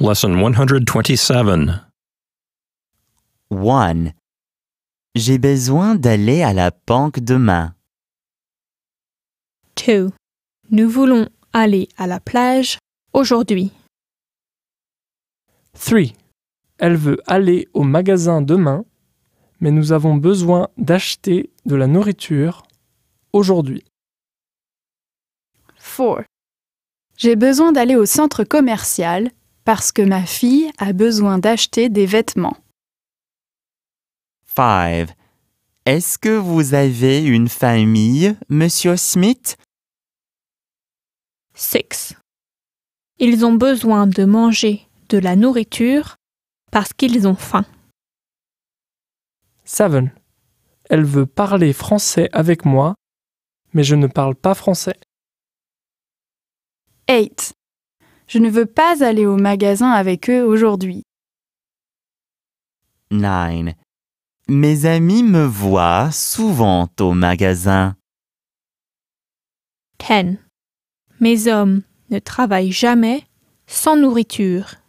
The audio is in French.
Lesson 127 1. J'ai besoin d'aller à la banque demain. 2. Nous voulons aller à la plage aujourd'hui. 3. Elle veut aller au magasin demain, mais nous avons besoin d'acheter de la nourriture aujourd'hui. 4. J'ai besoin d'aller au centre commercial parce que ma fille a besoin d'acheter des vêtements. 5. Est-ce que vous avez une famille, monsieur Smith? 6. Ils ont besoin de manger de la nourriture parce qu'ils ont faim. 7. Elle veut parler français avec moi, mais je ne parle pas français. 8. Je ne veux pas aller au magasin avec eux aujourd'hui. 9. Mes amis me voient souvent au magasin. 10. Mes hommes ne travaillent jamais sans nourriture.